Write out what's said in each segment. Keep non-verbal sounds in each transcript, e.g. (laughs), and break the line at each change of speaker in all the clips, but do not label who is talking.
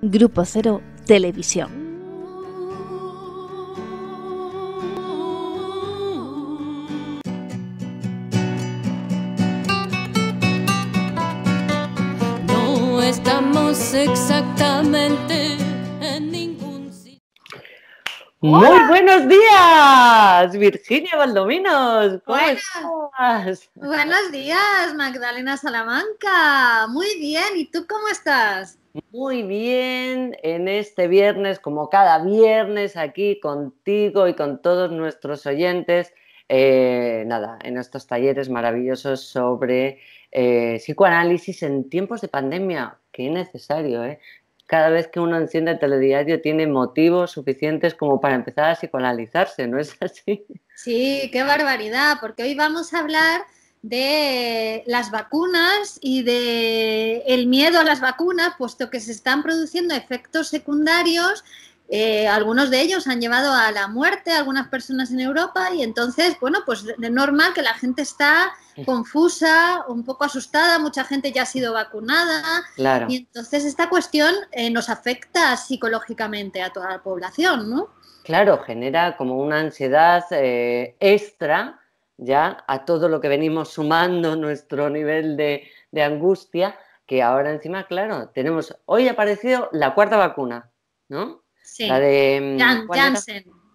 Grupo Cero Televisión.
No estamos exactamente
en ningún sitio.
Muy buenos días, Virginia Valdominos. Buenos
días, Magdalena Salamanca. Muy bien, ¿y tú cómo estás?
Muy bien, en este viernes, como cada viernes, aquí contigo y con todos nuestros oyentes, eh, nada, en estos talleres maravillosos sobre eh, psicoanálisis en tiempos de pandemia. Qué necesario, ¿eh? Cada vez que uno enciende el telediario tiene motivos suficientes como para empezar a psicoanalizarse, ¿no es así?
Sí, qué barbaridad, porque hoy vamos a hablar de las vacunas y de el miedo a las vacunas, puesto que se están produciendo efectos secundarios. Eh, algunos de ellos han llevado a la muerte a algunas personas en Europa y entonces, bueno, pues es normal que la gente está confusa, un poco asustada, mucha gente ya ha sido vacunada y entonces esta cuestión eh, nos afecta psicológicamente a toda la población, ¿no?
Claro, genera como una ansiedad eh, extra ya a todo lo que venimos sumando nuestro nivel de, angustia, que ahora encima, claro, tenemos, hoy ha aparecido la cuarta vacuna, ¿no? Sí. La de... Mm,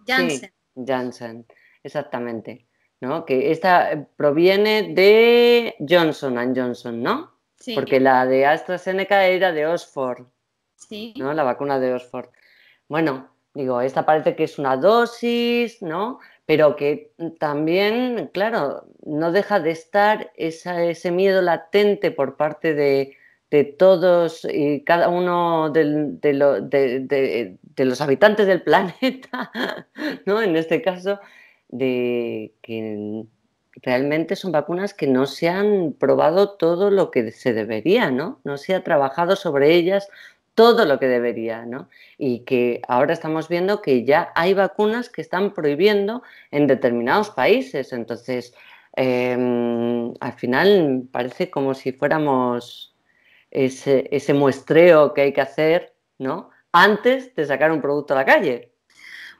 Janssen. Janssen. exactamente. ¿no? Que esta eh, proviene de Johnson Johnson, ¿no? Porque la de AstraZeneca era de Oxford, sí. ¿no? La vacuna de Oxford. Bueno, digo, esta parece que es una dosis, ¿no? pero que también, claro, no deja de estar ese miedo latente por parte de, todos y cada uno de, de, los habitantes del (laughs) planeta, ¿no? En este caso, de que realmente son vacunas que no se han probado todo lo que se debería, ¿no? No se ha trabajado sobre ellas, todo lo que debería, ¿no? Y que ahora estamos viendo que ya hay vacunas que están prohibiendo en determinados países. Entonces, em, al final parece como si fuéramos ese, muestreo que hay que hacer, ¿no? Antes de sacar un producto a la calle.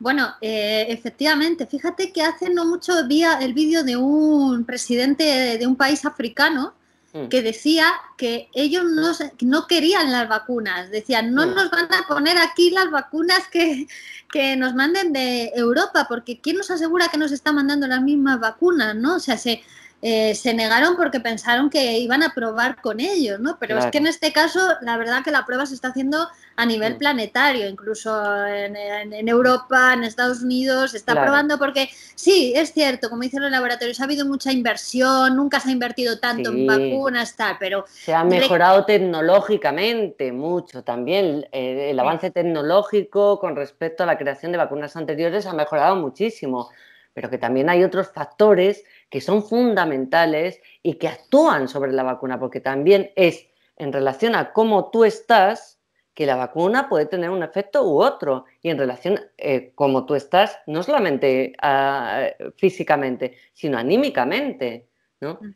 Bueno, eh, efectivamente,
fíjate que hace no mucho vi el vídeo de un presidente de un país africano Mm. que decía que ellos no, no querían las vacunas, decían, no mm. nos van a poner aquí las vacunas que, que nos manden de Europa, porque ¿quién nos asegura que nos está mandando las mismas vacunas? ¿no? O sea, se, eh, se negaron porque pensaron que iban a probar con ellos, ¿no? Pero es que en este caso, la verdad que la prueba se está haciendo a nivel mm. planetario, incluso en, Europa, en Estados Unidos, se está probando porque sí, es cierto, como dicen los laboratorios, ha habido mucha inversión, nunca se ha invertido tanto en vacunas, tal, pero... Se ha mejorado
tecnológicamente mucho también, eh, el avance tecnológico con respecto a la creación de vacunas anteriores ha mejorado muchísimo pero que también hay otros factores que son fundamentales y que actúan sobre la vacuna, porque también es en relación a cómo tú estás que la vacuna puede tener un efecto u otro, y en relación eh, cómo tú estás, no solamente ah, físicamente, sino anímicamente.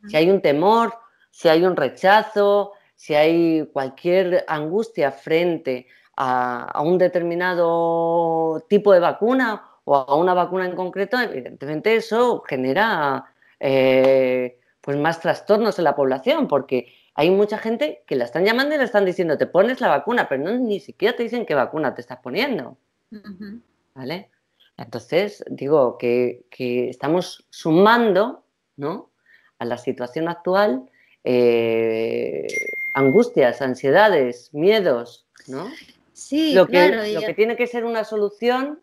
Si hay un temor, si hay un rechazo, si hay cualquier angustia frente a un determinado tipo de vacuna o a una vacuna en concreto, evidentemente eso genera eh, pues más trastornos en la población, porque hay mucha gente que la están llamando y le están diciendo, te pones la vacuna, pero no, ni siquiera te dicen qué vacuna te estás poniendo. ¿Vale? Entonces, digo que, estamos sumando ¿no? a la situación actual eh, angustias, ansiedades, miedos, ¿no? Sí, lo Lo que tiene que ser una solución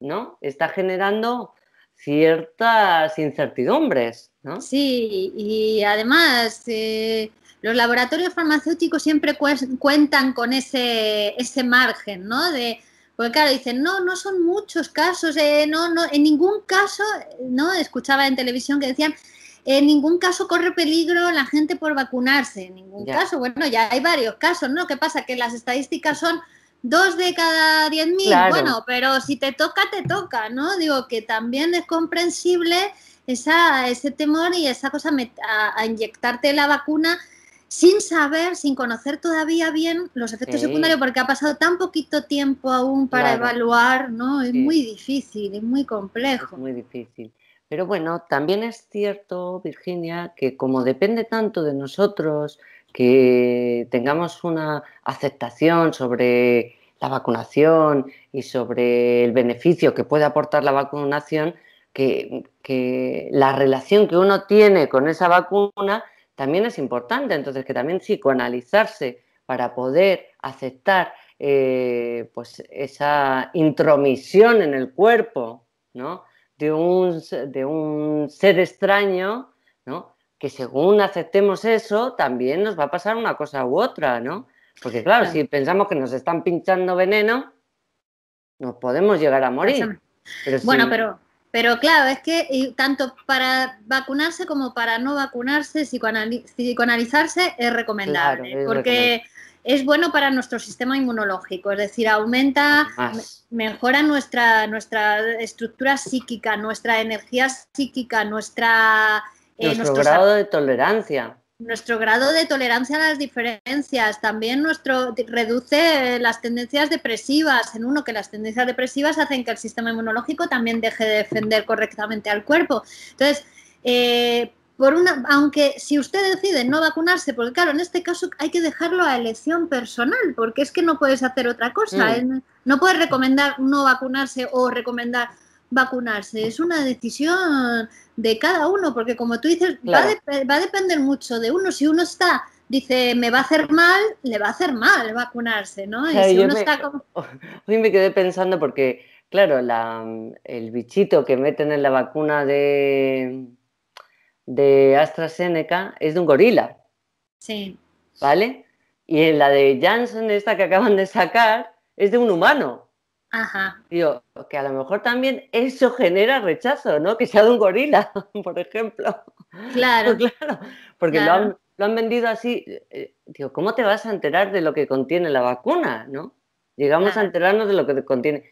¿no? Está generando ciertas incertidumbres, ¿no? Sí, y además
eh, los laboratorios farmacéuticos siempre cuentan con ese, ese margen, ¿no? De, porque claro, dicen, no, no son muchos casos, eh, no, no, en ningún caso, ¿no? Escuchaba en televisión que decían, en ningún caso corre peligro la gente por vacunarse, en ningún caso, bueno, ya hay varios casos, ¿no? ¿Qué pasa? Que las estadísticas son dos de cada diez mil, bueno, pero si te toca, te toca, ¿no? Digo que también es comprensible ese temor y esa cosa a, inyectarte la vacuna sin saber, sin conocer todavía bien los efectos secundarios, porque ha pasado tan poquito tiempo aún para evaluar, ¿no? Es muy
difícil, es muy complejo. Es muy difícil. Pero bueno, también es cierto, Virginia, que como depende tanto de nosotros, que tengamos una aceptación sobre la vacunación y sobre el beneficio que puede aportar la vacunación, que, la relación que uno tiene con esa vacuna también es importante. Entonces, que también psicoanalizarse para poder aceptar eh, pues esa intromisión en el cuerpo ¿no? de, un, de un ser extraño, ¿no? que según aceptemos eso, también nos va a pasar una cosa u otra, ¿no? Porque claro, si pensamos que nos están pinchando veneno, nos podemos llegar a morir. bueno, pero,
pero claro, es que tanto para vacunarse como para no vacunarse, psicoanalizarse es recomendable, porque es bueno para nuestro sistema inmunológico, es decir, aumenta, mejora nuestra, nuestra estructura psíquica, nuestra energía psíquica, nuestra
eh, nuestro grado de tolerancia.
Nuestro grado de tolerancia a las diferencias, también nuestro reduce eh, las tendencias depresivas en uno, que las tendencias depresivas hacen que el sistema inmunológico también deje de defender correctamente al cuerpo. Entonces, eh, por una, aunque si usted decide no vacunarse, porque claro, en este caso hay que dejarlo a elección personal, porque es que no puedes hacer otra cosa, mm. no puedes recomendar no vacunarse o recomendar vacunarse. Es una decisión de cada uno, porque como tú dices, va, a va, a depender mucho de uno. Si uno está, dice, me va a hacer mal, le va a hacer mal vacunarse, ¿no? (laughs)
Hoy me quedé pensando porque, claro, el bichito que meten en la vacuna de, de AstraZeneca es de un gorila. Sí. ¿Vale? Y en la de Janssen, esta que acaban de sacar, es de un humano. Ajá. Digo, que a lo mejor también eso genera rechazo, ¿no? Que sea de un gorila, (laughs) por ejemplo. Claro. (laughs) claro porque Lo, han, vendido así. Eh, digo, ¿cómo te vas a enterar de lo que contiene la vacuna, no? Llegamos a enterarnos de lo que contiene,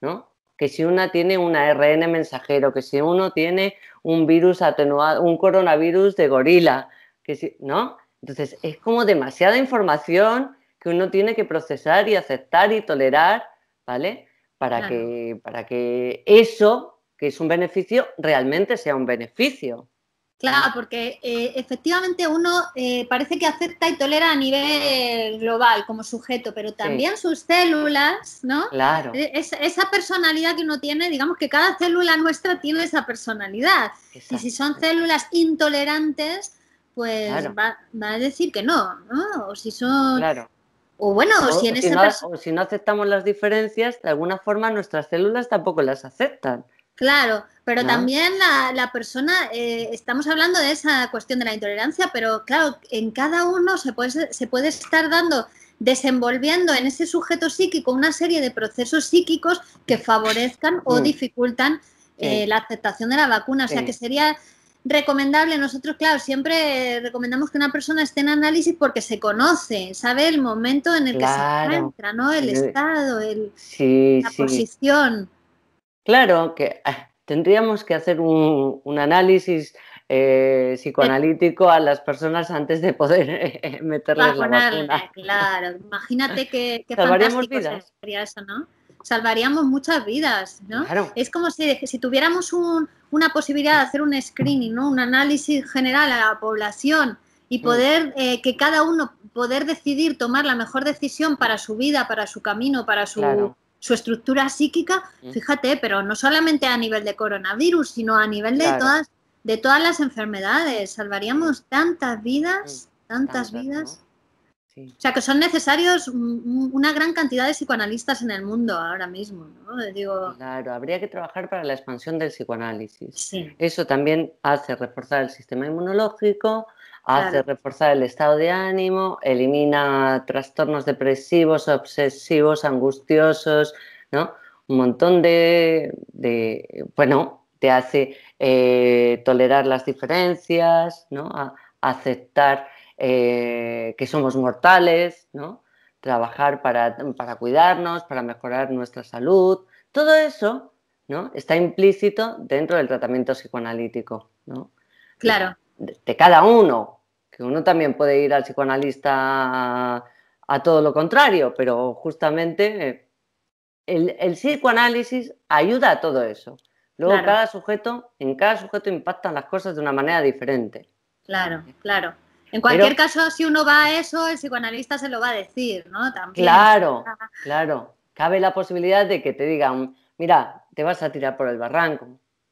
¿no? Que si una tiene un ARN mensajero, que si uno tiene un virus atenuado, un coronavirus de gorila, que si, ¿no? Entonces, es como demasiada información que uno tiene que procesar y aceptar y tolerar ¿vale? Para, que, para que eso, que es un beneficio, realmente sea un beneficio.
Claro, porque eh, efectivamente uno eh, parece que acepta y tolera a nivel global como sujeto, pero también sus células, ¿no? Claro. E, esa personalidad que uno tiene, digamos que cada célula nuestra tiene esa personalidad. Y si son células intolerantes, pues va, va, a decir que no, ¿no? O si son.
O bueno, si en si no, si no aceptamos las diferencias, de alguna forma nuestras células tampoco las aceptan.
Claro, pero también la, persona, eh, estamos hablando de esa cuestión de la intolerancia, pero claro, en cada uno se puede, se puede estar dando, desenvolviendo en ese sujeto psíquico una serie de procesos psíquicos que favorezcan o mm. dificultan eh, la aceptación de la vacuna. O sea que sería recomendable, nosotros, claro, siempre recomendamos que una persona esté en análisis porque se conoce, sabe el momento en el que se encuentra, ¿no? El estado, el, la posición.
Claro, que ah, tendríamos que hacer un, análisis eh, psicoanalítico a las personas antes de poder eh, eh meterles la vacuna.
Claro, imagínate qué, Salvaríamos ¿no? Salvaríamos muchas vidas, ¿no? Es como si, si tuviéramos un, una posibilidad de hacer un screening, ¿no? un análisis general a la población y mm. poder eh, que cada uno poder decidir tomar la mejor decisión para su vida, para su camino, para su, su estructura psíquica, mm. fíjate, pero no solamente a nivel de coronavirus, sino a nivel de todas de todas las enfermedades, salvaríamos tantas vidas, mm. tantas, vidas. O sea, que son necesarios una gran cantidad de psicoanalistas en el mundo ahora mismo.
Claro, habría que trabajar para la expansión del psicoanálisis. Eso también hace reforzar el sistema inmunológico, hace reforzar el estado de ánimo, elimina trastornos depresivos, obsesivos, angustiosos, ¿no? Un montón de, bueno, te hace eh, tolerar las diferencias, ¿no? A, aceptar eh, que somos mortales, ¿no? trabajar para, cuidarnos, para mejorar nuestra salud, todo eso ¿no? está implícito dentro del tratamiento psicoanalítico. Claro. De, cada uno, que uno también puede ir al psicoanalista a, todo lo contrario, pero justamente eh, el, psicoanálisis ayuda a todo eso. Luego cada sujeto, en cada sujeto impactan las cosas de una manera diferente.
Claro, claro. En cualquier caso, si uno va a eso, el psicoanalista se lo va a decir, ¿no? También. Claro, (laughs) ah.
claro. Cabe la posibilidad de que te digan, mira, te vas a tirar por el barranco,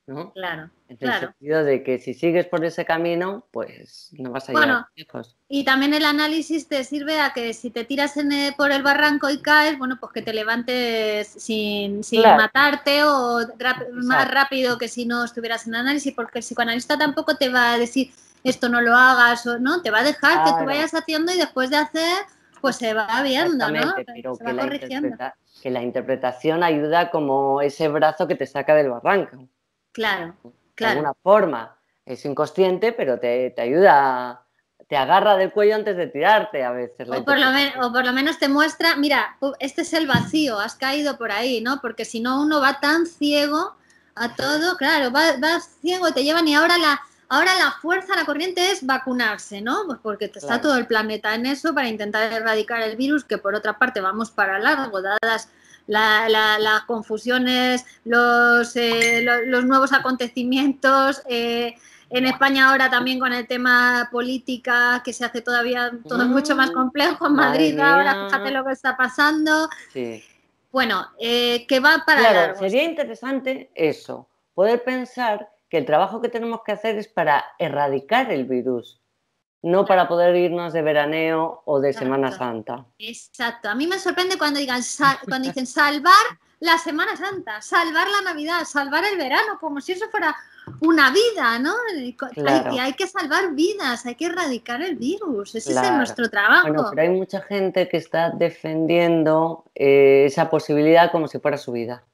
¿no? Claro. En el sentido de que si sigues por ese camino, pues no vas a llegar bueno, lejos.
Y también el análisis te sirve a que si te tiras por el barranco y caes, bueno, pues que te levantes sin, matarte o más rápido que si no estuvieras en análisis, porque el psicoanalista tampoco te va a decir, esto no lo hagas, o no, te va a dejar que tú vayas haciendo y después de hacer, pues se va viendo, ¿no? Pero se que, va la corrigiendo.
que la interpretación ayuda como ese brazo que te saca del barranco. Claro, claro. De alguna forma. Es inconsciente, pero te, ayuda te agarra del cuello antes de tirarte a veces. O por, lo
o por, lo menos te muestra, mira, este es el vacío, has caído por ahí, ¿no? Porque si no uno va tan ciego a todo, claro, va, va ciego, te llevan y ahora la, Ahora la fuerza, la corriente es vacunarse, ¿no? Pues porque está todo el planeta en eso para intentar erradicar el virus, que por otra parte vamos para largo, dadas las confusiones, los, eh, los, nuevos acontecimientos. Eh, en España ahora también con el tema política, que se hace todavía todo mm. mucho más complejo en Madrid ahora, fíjate lo que está pasando. Sí. Bueno, eh, que va para... largo. sería
interesante eso, poder pensar que el trabajo que tenemos que hacer es para erradicar el virus, no para poder irnos de veraneo o de Semana Santa.
Exacto. A mí me sorprende cuando, digan, cuando dicen salvar la Semana Santa, salvar la Navidad, salvar el verano, como si eso fuera una vida, ¿no? Hay, que, salvar vidas, hay que erradicar el virus, ese es nuestro trabajo. Bueno, pero hay
mucha gente que está defendiendo eh, esa posibilidad como si fuera su vida.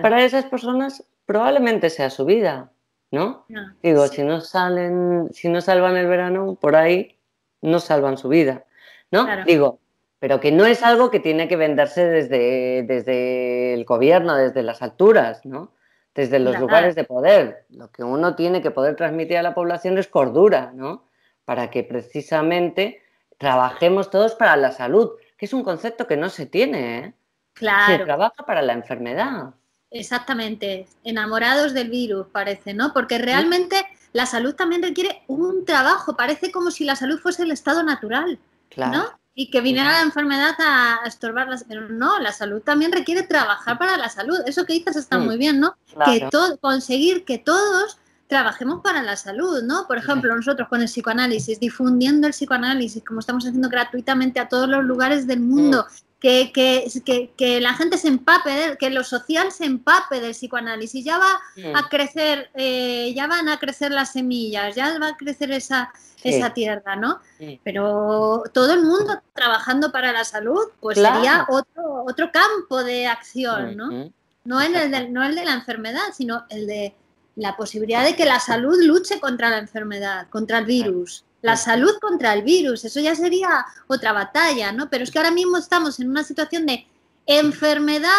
para esas personas probablemente sea su vida, ¿no? Digo, si no salen, si no salvan el verano, por ahí no salvan su vida, ¿no? Digo, pero que no es algo que tiene que venderse desde, desde el gobierno, desde las alturas, ¿no? Desde los lugares de poder. Lo que uno tiene que poder transmitir a la población es cordura, ¿no? Para que precisamente trabajemos todos para la salud, que es un concepto que no se tiene, ¿eh? Claro. Se trabaja para la enfermedad.
Exactamente, enamorados del virus parece, ¿no? Porque realmente la salud también requiere un trabajo, parece como si la salud fuese el estado natural, claro. ¿no? Y que viniera la enfermedad a, estorbarlas. estorbarla, pero no, la salud también requiere trabajar para la salud, eso que dices está muy bien, ¿no? Que todo, conseguir que todos trabajemos para la salud, ¿no? Por ejemplo, nosotros con el psicoanálisis, difundiendo el psicoanálisis, como estamos haciendo gratuitamente a todos los lugares del mundo, mm que, que, la gente se empape, que lo social se empape del psicoanálisis. Ya va mm. a crecer, eh, ya van a crecer las semillas, ya va a crecer esa, esa tierra, ¿no? Mm. Pero todo el mundo trabajando para la salud, pues sería otro, otro campo de acción, ¿no? en el no el de la enfermedad, sino el de la posibilidad de que la salud luche contra la enfermedad, contra el virus. La salud contra el virus, eso ya sería otra batalla, ¿no? Pero es que ahora mismo estamos en una situación de enfermedad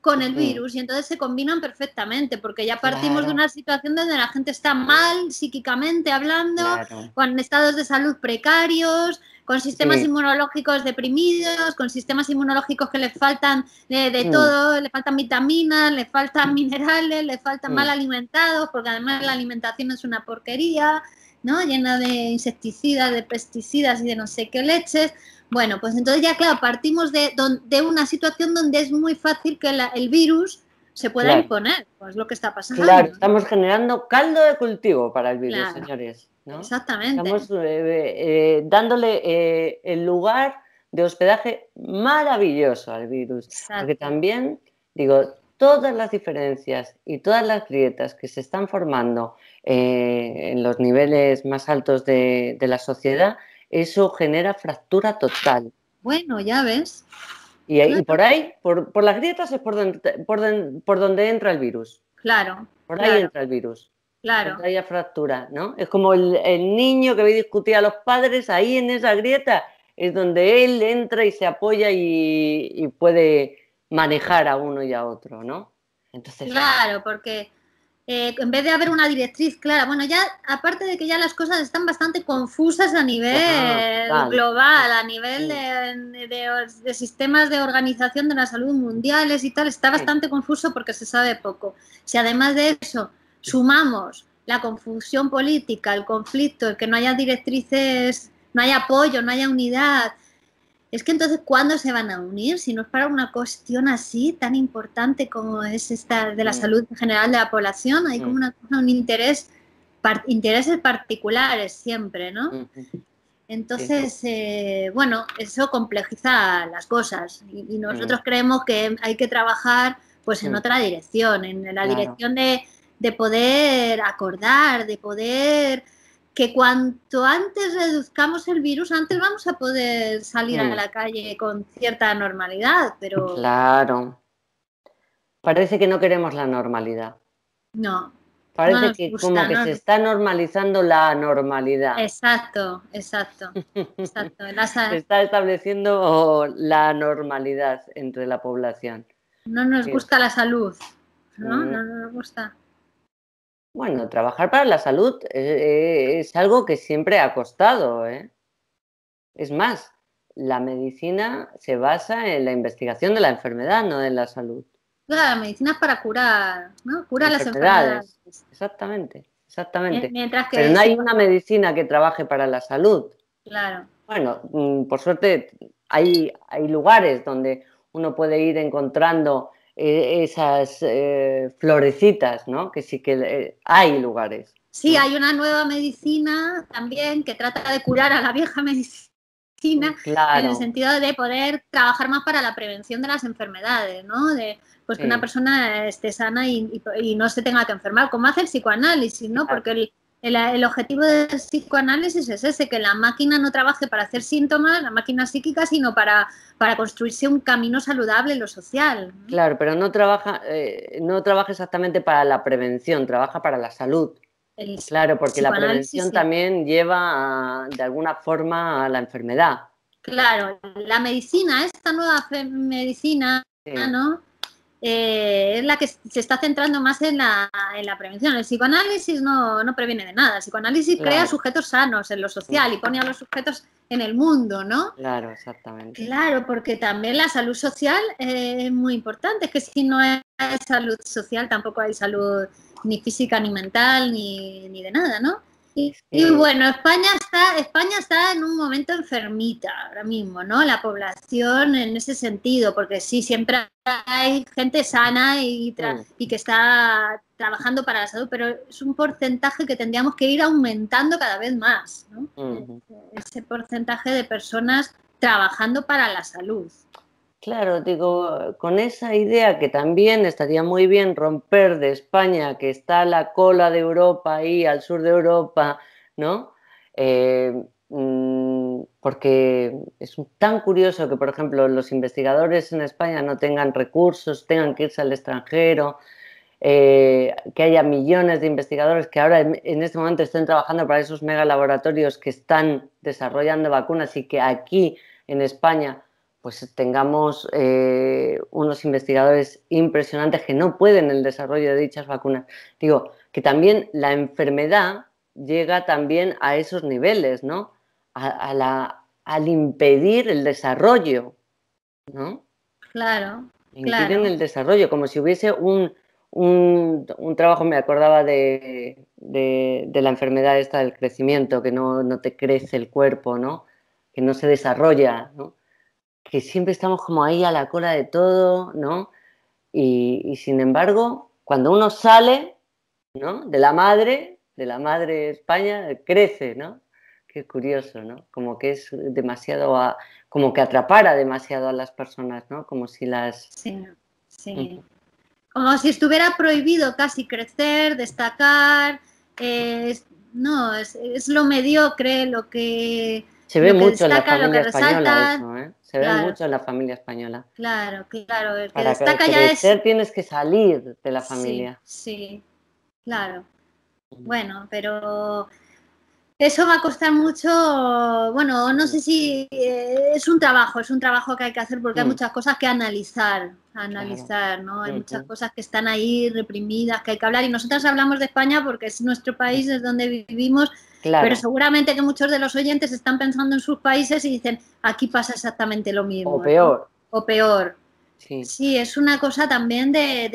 con el mm. virus y entonces se combinan perfectamente porque ya partimos de una situación donde la gente está mal psíquicamente hablando, con estados de salud precarios, con sistemas inmunológicos deprimidos, con sistemas inmunológicos que les faltan eh, de, mm. todo, le faltan vitaminas, le faltan mm. minerales, le faltan mal alimentados porque además la alimentación es una porquería. Llena de insecticidas, de pesticidas y de no sé qué leches. Bueno, pues entonces ya, claro, partimos de, de una situación donde es muy fácil que el virus se pueda imponer, pues lo que está pasando. Claro,
estamos generando caldo de cultivo para el virus, señores. Exactamente. Estamos eh, eh, eh, dándole el lugar de hospedaje maravilloso al virus. Porque también, digo, todas las diferencias y todas las grietas que se están formando eh, en los niveles más altos de, la sociedad, eso genera fractura total.
Bueno, ya ves.
Y, ahí por ahí, por, las grietas es por donde, por, donde, entra el virus.
Claro. Por ahí
entra el virus. Claro. Por ahí fractura, ¿no? Es como el, niño que ve discutir a los padres, ahí en esa grieta es donde él entra y se apoya y, y puede manejar a uno y a otro, ¿no? Entonces,
claro, porque eh, en vez de haber una directriz clara. Bueno, ya aparte de que ya las cosas están bastante confusas a nivel global, a nivel de, sistemas de organización de la salud mundiales y tal, está bastante confuso porque se sabe poco. Si además de eso sumamos la confusión política, el conflicto, el que no haya directrices, no haya apoyo, no haya unidad, es que entonces, ¿cuándo se van a unir? Si no es para una cuestión así tan importante como es esta de la mm. salud general de la población, hay como mm. un interés, intereses particulares siempre, ¿no? Entonces, eh, bueno, eso complejiza las cosas y, nosotros mm. creemos que hay que trabajar pues en otra dirección, en la dirección de, de poder acordar, de poder que cuanto antes reduzcamos el virus, antes vamos a poder salir a mm. la calle con cierta normalidad, pero...
Claro. Parece que no queremos la normalidad.
No. Parece que como que se está
normalizando la normalidad.
Exacto, exacto. se
está estableciendo la normalidad entre la población.
No nos gusta la salud, ¿no? Mm. No nos gusta.
Bueno, trabajar para la salud eh, es, algo que siempre ha costado. ¿eh? Es más, la medicina se basa en la investigación de la enfermedad, no en la salud.
Claro, medicina es para curar, ¿no? Curar las enfermedades.
Exactamente, exactamente.
Mientras que Pero no hay una
medicina que trabaje para la salud. Claro. Bueno, mm, por suerte hay, hay lugares donde uno puede ir encontrando e-, esas eh, florecitas, ¿no? Que sí que eh, hay lugares.
Sí, hay una nueva medicina también que trata de curar a la vieja (laughs) medicina, mm, en el sentido de poder trabajar más para la prevención de las enfermedades, ¿no? De pues que una persona eh, esté sana y, no se tenga que enfermar, como hace el psicoanálisis, ¿no? Porque el, el, objetivo del psicoanálisis es ese, que la máquina no trabaje para hacer síntomas, la máquina psíquica, sino para, para construirse un camino saludable en lo social.
Claro, pero no trabaja, eh, no trabaja exactamente para la prevención, trabaja para la salud. claro, porque la prevención también lleva de alguna forma a la enfermedad.
Claro, la medicina, esta nueva medicina, ¿no? eh, es la que se está centrando más en la, prevención. El psicoanálisis no, previene de nada. El psicoanálisis crea sujetos sanos en lo social y pone a los sujetos en el mundo, ¿no?
Claro, exactamente.
Claro, porque también la salud social eh, es muy importante. Es que si no hay salud social, tampoco hay salud ni física, ni mental, ni, ni de nada, ¿no? Y, bueno, España está, España está en un momento enfermita ahora mismo, ¿no? La población en ese sentido, porque sí, siempre hay gente sana y, mm. y que está trabajando para la salud, pero es un porcentaje que tendríamos que ir aumentando cada vez más, ¿no? Ese porcentaje de personas trabajando para la salud.
Claro, digo, con esa idea que también estaría muy bien romper de España, que está a la cola de Europa ahí, al sur de Europa, ¿no? Eh, mm, porque es tan curioso que, por ejemplo, los investigadores en España no tengan recursos, tengan que irse al extranjero, eh, que haya millones de investigadores que ahora en, este momento estén trabajando para esos megalaboratorios que están desarrollando vacunas y que aquí en España pues tengamos eh, unos investigadores impresionantes que no pueden el desarrollo de dichas vacunas. Digo, que también la enfermedad llega también a esos niveles, ¿no? A, la, al impedir el desarrollo, ¿no? Claro. Impiden el desarrollo, como si hubiese un, un, trabajo, me acordaba de, la enfermedad esta del crecimiento, que no, no te crece el cuerpo, ¿no? Que no se desarrolla, ¿no? que siempre estamos como ahí a la cola de todo, ¿no? Y, sin embargo, cuando uno sale, ¿no? De la madre, de la madre España, crece, ¿no? Qué curioso, ¿no? Como que es demasiado, como que atrapara demasiado a las personas, ¿no? Como si las... Sí, sí.
Como si estuviera prohibido casi crecer, destacar, no, es, lo mediocre, lo que...
Se ve mucho destaca, la familia lo se ve mucho en la familia española.
Claro, claro. Para
tienes que salir de la familia.
sí, claro. Bueno, pero eso va a costar mucho, bueno, no sé si eh, es un trabajo, es un trabajo que hay que hacer porque hay mm. muchas cosas que analizar, analizar, ¿no? Hay muchas cosas que están ahí reprimidas, que hay que hablar y nosotros hablamos de España porque es nuestro país, es donde vivimos, pero seguramente que muchos de los oyentes están pensando en sus países y dicen, aquí pasa exactamente lo mismo. O peor. O peor. Sí. es una cosa también de,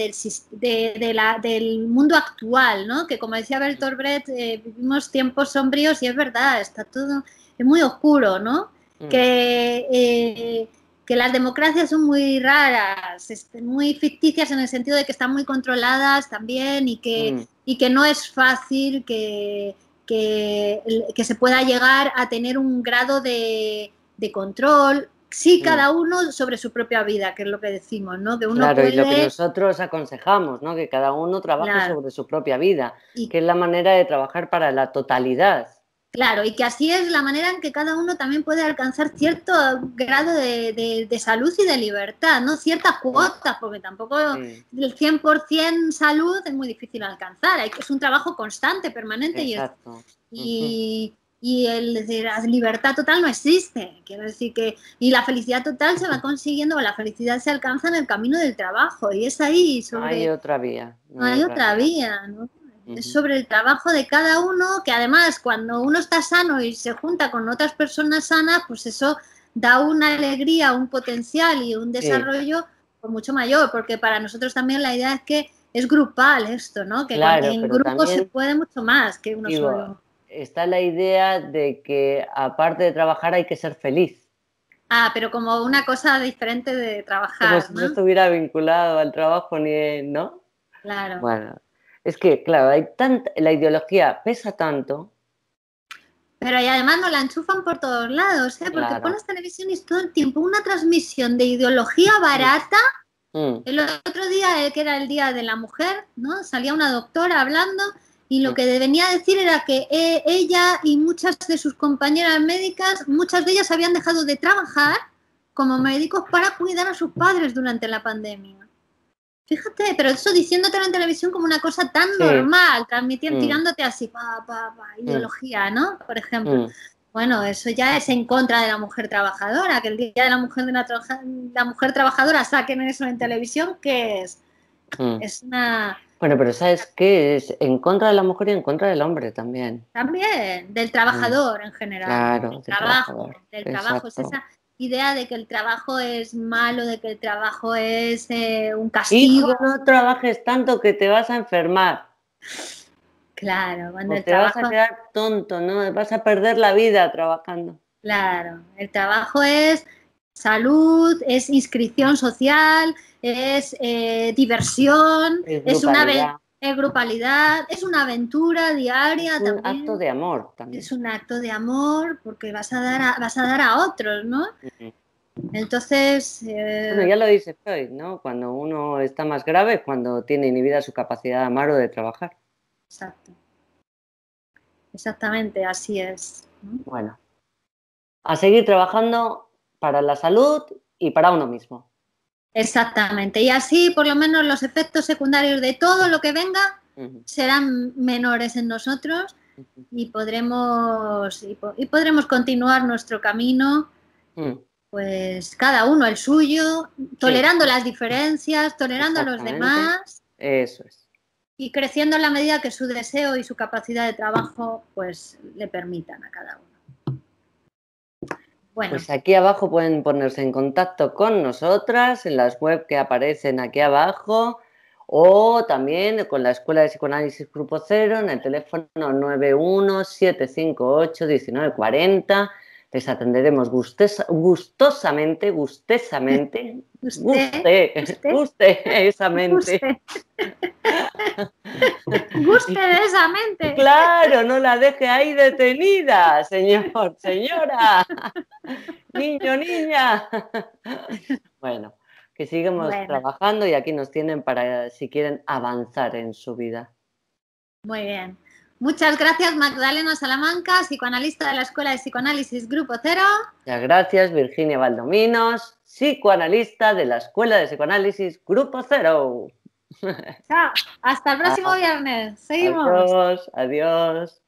del mundo actual, ¿no? Que como decía Bertolt Brecht, eh, vivimos tiempos sombríos y es verdad, está todo es muy oscuro, ¿no? Mm. Eh, que, las democracias son muy raras, muy ficticias en el sentido de que están muy controladas también y que, mm. no es fácil que, se pueda llegar a tener un grado de control Sí, mm. cada uno sobre su propia vida, que es lo que decimos, ¿no? de uno claro, y lo que
nosotros aconsejamos, ¿no? Que cada uno trabaje sobre su propia vida, que es la manera de trabajar para la totalidad.
Claro, y que así es la manera en que cada uno también puede alcanzar cierto grado de, salud y de libertad, ¿no? Ciertas mm. cuotas, porque tampoco el 100% salud es muy difícil alcanzar, es un trabajo constante, permanente y y el, la libertad total no existe. Quiero decir que, y la felicidad total se va consiguiendo, o la felicidad se alcanza en el camino del trabajo, y es ahí. Sobre, hay otra
vía. hay, otra vía, sobre
el trabajo de cada uno, que además cuando uno está sano y se junta con otras personas sanas, pues eso da una alegría, un potencial y un desarrollo pues mucho mayor, porque para nosotros también la idea es que es grupal esto, ¿no? Que en grupo se puede mucho más que uno solo
está la idea de que aparte de trabajar hay que ser feliz.
Ah, pero como una cosa diferente de trabajar. ¿no?
estuviera vinculado al trabajo ni, ¿no? Claro. Bueno, es que, claro, hay tanta, la ideología pesa tanto.
Pero y además no la enchufan por todos lados, ¿eh? porque claro. pones televisiones todo el tiempo, una transmisión de ideología barata. Mm. El otro día, eh, que era el Día de la Mujer, ¿no? Salía una doctora hablando y lo que venía decir era que eh, ella y muchas de sus compañeras médicas, muchas de ellas habían dejado de trabajar como médicos para cuidar a sus padres durante la pandemia. Fíjate, pero eso diciéndote en televisión como una cosa tan normal, transmitir, mm. tirándote así, pa, mm. ideología, ¿no? Por ejemplo. Mm. Bueno, eso ya es en contra de la mujer trabajadora, que el día de la mujer, de la mujer trabajadora saquen eso en televisión, que es una
bueno, pero ¿sabes qué? Es en contra de la mujer y en contra del hombre también.
También, del mm. trabajador en general. Claro,
del trabajo. Del trabajo. Es esa
idea de que el trabajo es malo, de que el trabajo es eh, un castigo.
no trabajes tanto que te vas a enfermar.
Claro, cuando el trabajo... vas a quedar
tonto, ¿no? Vas a perder la vida trabajando.
Claro, el trabajo es salud, es inscripción social, es eh, diversión, es, una grupalidad, es una aventura diaria es un acto de
amor también.
Es un acto de amor porque vas a dar a, vas a, dar a otros, ¿no? Entonces. Eh, bueno, ya lo
dice Freud, ¿no? Cuando uno está más grave es cuando tiene inhibida su capacidad de amar o de trabajar.
Exacto. Exactamente, así es.
Bueno. A seguir trabajando para la salud y para uno mismo.
Exactamente. Y así, por lo menos, los efectos secundarios de todo lo que venga serán menores en nosotros y podremos, y, podremos continuar nuestro camino, mm. pues cada uno el suyo, tolerando las diferencias, tolerando a los demás.
Eso es.
Y creciendo en la medida que su deseo y su capacidad de trabajo pues le permitan a cada uno.
Pues aquí abajo pueden ponerse en contacto con nosotras en las web que aparecen aquí abajo o también con la Escuela de Psicoanálisis Grupo Cero en el teléfono 917581940 les atenderemos gustosamente, gustosamente, gustesamente, guste, guste, Guste esa mente. Claro, no la deje ahí detenida, señor, señora, niño, niña. Bueno, que sigamos trabajando y aquí nos tienen para si quieren avanzar en su vida.
Muy bien. Muchas gracias, Magdalena Salamanca, psicoanalista de la Escuela de Psicoanálisis Grupo Cero.
Muchas gracias, Virginia Valdominos, psicoanalista de la Escuela de Psicoanálisis Grupo Cero.
hasta el próximo viernes. Seguimos.
adiós.